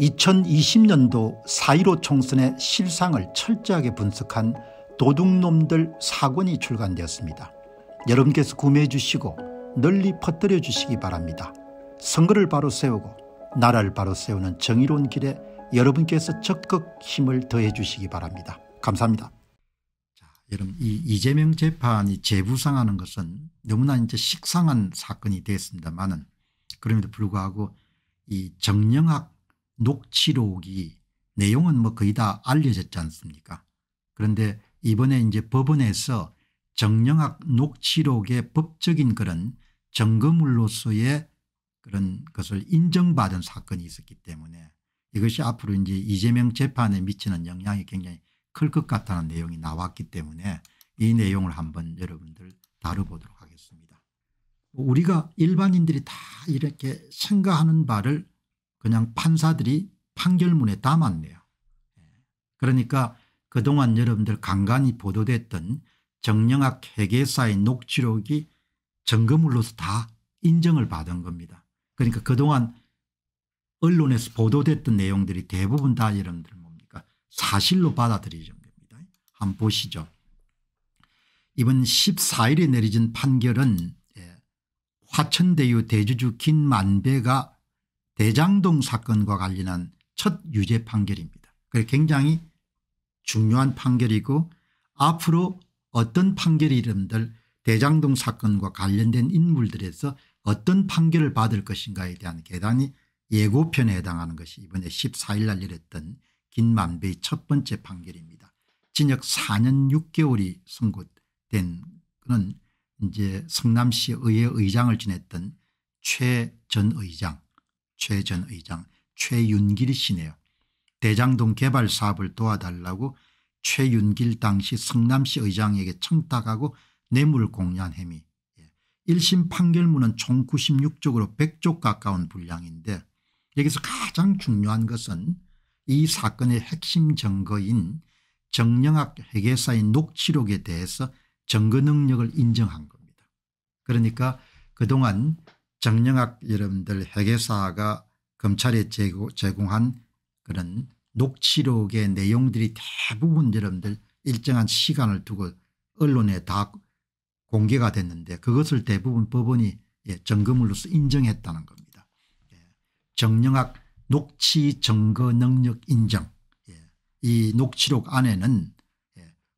2020년도 4.15 총선의 실상을 철저하게 분석한 도둑놈들 사권이 출간되었습니다. 여러분께서 구매해 주시고 널리 퍼뜨려 주시기 바랍니다. 선거를 바로 세우고 나라를 바로 세우는 정의로운 길에 여러분께서 적극 힘을 더해 주시기 바랍니다. 감사합니다. 자, 여러분 이 이재명 재판이 재부상하는 것은 너무나 이제 식상한 사건이 되었습니다만은 그럼에도 불구하고 이 정영학 녹취록이 내용은 뭐 거의 다 알려졌지 않습니까 그런데 이번에 이제 법원에서 정영학 녹취록의 법적인 그런 증거물로서의 그런 것을 인정받은 사건이 있었기 때문에 이것이 앞으로 이제 이재명 재판에 미치는 영향이 굉장히 클 것 같다는 내용이 나왔기 때문에 이 내용을 한번 여러분들 다뤄보도록 하겠습니다. 우리가 일반인들이 다 이렇게 생각하는 바를 그냥 판사들이 판결문에 담았네요. 그러니까 그동안 여러분들 간간히 보도됐던 정영학 회계사의 녹취록이 증거물로서 다 인정을 받은 겁니다. 그러니까 그동안 언론에서 보도됐던 내용들이 대부분 다 여러분들 뭡니까 사실로 받아들이는 겁니다. 한번 보시죠. 이번 14일에 내려진 판결은 예, 화천대유 대주주 김만배가 대장동 사건과 관련한 첫 유죄 판결입니다. 그래서 굉장히 중요한 판결이고 앞으로 어떤 판결이 름들 대장동 사건과 관련된 인물들에서 어떤 판결을 받을 것인가에 대한 계단이 예고편에 해당하는 것이 이번에 14일 날 열렸던 긴만배의 첫 번째 판결입니다. 징역 4년 6개월이 선고된 그는 이제 성남시 의회 의장을 지냈던 최 전 의장 최전 의장 최윤길 씨네요. 대장동 개발 사업을 도와달라고 최윤길 당시 성남시 의장에게 청탁하고 뇌물 공유한 혐의. 1심 예. 판결문은 총 96쪽으로 100쪽 가까운 분량인데 여기서 가장 중요한 것은 이 사건의 핵심 증거인 정영학 회계사의 녹취록에 대해서 증거 능력을 인정한 겁니다. 그러니까 그동안 정영학 여러분들 회계사가 검찰에 제공한 그런 녹취록의 내용들이 대부분 여러분들 일정한 시간을 두고 언론에 다 공개가 됐는데 그것을 대부분 법원이 예, 점검으로서 인정했다는 겁니다. 예. 정영학 녹취 증거 능력 인정 예. 이 녹취록 안에는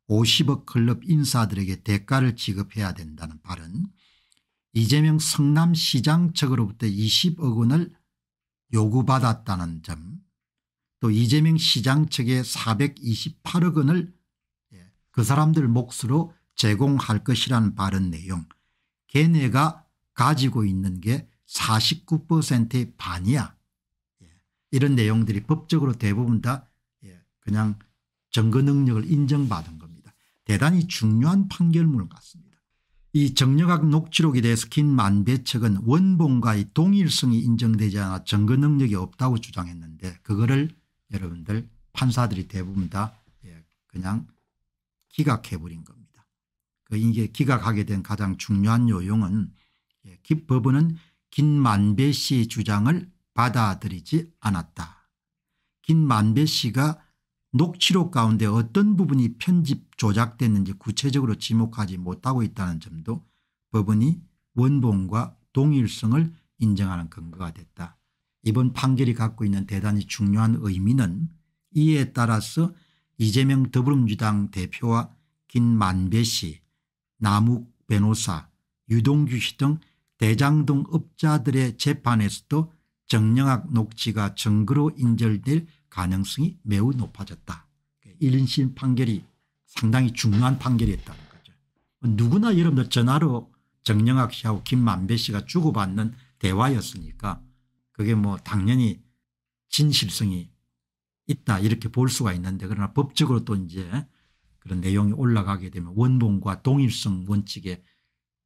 50억 예, 클럽 인사들에게 대가를 지급해야 된다는 발언 이재명 성남시장 측으로부터 20억 원을 요구받았다는 점, 또 이재명 시장 측에 428억 원을 예, 그 사람들 몫으로 제공할 것이라는 발언 내용, 걔네가 가지고 있는 게 49%의 반이야. 예, 이런 내용들이 법적으로 대부분 다 예, 그냥 증거 능력을 인정받은 겁니다. 대단히 중요한 판결문 같습니다. 이 정력학 녹취록에 대해서 긴만배측은 원본과의 동일성이 인정되지 않아 증거 능력이 없다고 주장했는데 그거를 여러분들 판사들이 대부분 다 예, 그냥 기각해버린 겁니다. 그 이게 기각하게 된 가장 중요한 요용은 예, 법원은 김만배 씨 주장을 받아들이지 않았다. 김만배 씨가 녹취록 가운데 어떤 부분이 편집 조작됐는지 구체적으로 지목하지 못하고 있다는 점도 법원이 원본과 동일성을 인정하는 근거가 됐다. 이번 판결이 갖고 있는 대단히 중요한 의미는 이에 따라서 이재명 더불어민주당 대표와 김만배 씨, 남욱 변호사, 유동규 씨 등 대장동 업자들의 재판에서도 정영학 녹취가 증거로 인절될 가능성이 매우 높아졌다. 1심 판결이 상당히 중요한 판결이었다는 거죠. 누구나 여러분들 전화로 정영학 씨하고 김만배 씨가 주고받는 대화였으니까 그게 뭐 당연히 진실성이 있다 이렇게 볼 수가 있는데 그러나 법적으로 또 이제 그런 내용이 올라가게 되면 원본과 동일성 원칙에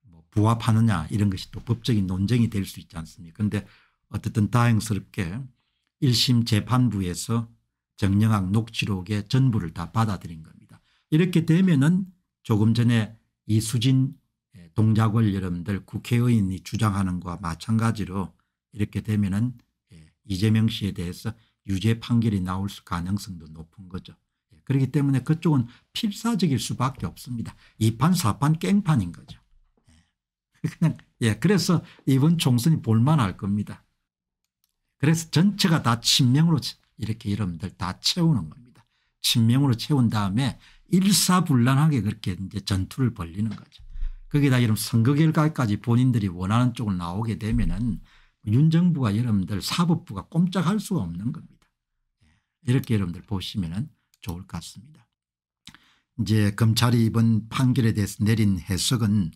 뭐 부합하느냐 이런 것이 또 법적인 논쟁이 될 수 있지 않습니까 그런데 어쨌든 다행스럽게 1심 재판부에서 정영학 녹취록의 전부를 다 받아들인 겁니다. 이렇게 되면은 조금 전에 이수진 예, 동작을 여러분들 국회의원이 주장하는 것과 마찬가지로 이렇게 되면은 예, 이재명 씨에 대해서 유죄 판결이 나올 가능성도 높은 거죠. 예, 그렇기 때문에 그쪽은 필사적일 수밖에 없습니다. 2판 4판 깽판인 거죠. 그냥 예 그래서 이번 총선이 볼만할 겁니다. 그래서 전체가 다 친명으로 이렇게 여러분들 다 채우는 겁니다. 친명으로 채운 다음에 일사불란하게 그렇게 이제 전투를 벌리는 거죠. 거기다 여러분 선거 결과까지 본인들이 원하는 쪽으로 나오게 되면은 윤정부가 여러분들 사법부가 꼼짝할 수가 없는 겁니다. 예, 이렇게 여러분들 보시면은 좋을 것 같습니다. 이제 검찰이 이번 판결에 대해서 내린 해석은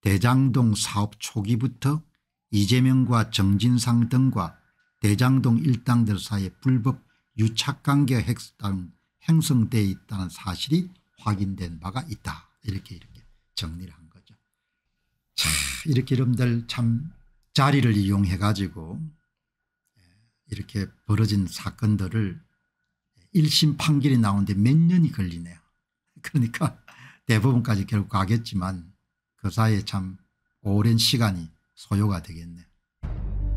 대장동 사업 초기부터 이재명과 정진상 등과 대장동 일당들 사이에 불법 유착관계 핵수단 행성되어 음, 있다는 사실이 확인된 바가 있다. 이렇게 이렇게 정리를 한 거죠. 자 이렇게 여러분들 참 자리를 이용해 가지고 예, 이렇게 벌어진 사건들을 1심 판결이 나오는데 몇 년이 걸리네요. 그러니까 대법원까지 결국 가겠지만 그 사이에 참 오랜 시간이 소요가 되겠네요.